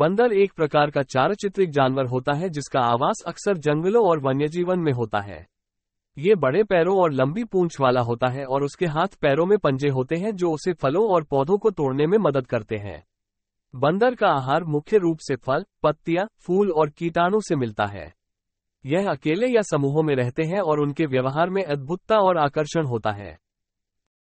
बंदर एक प्रकार का चारचित्रिक जानवर होता है जिसका आवास अक्सर जंगलों और वन्यजीवन में होता है ये बड़े पैरों और लंबी पूंछ वाला होता है और उसके हाथ पैरों में पंजे होते हैं जो उसे फलों और पौधों को तोड़ने में मदद करते हैं बंदर का आहार मुख्य रूप से फल पत्तियां फूल और कीटाणु से मिलता है यह अकेले या समूहों में रहते हैं और उनके व्यवहार में अद्भुतता और आकर्षण होता है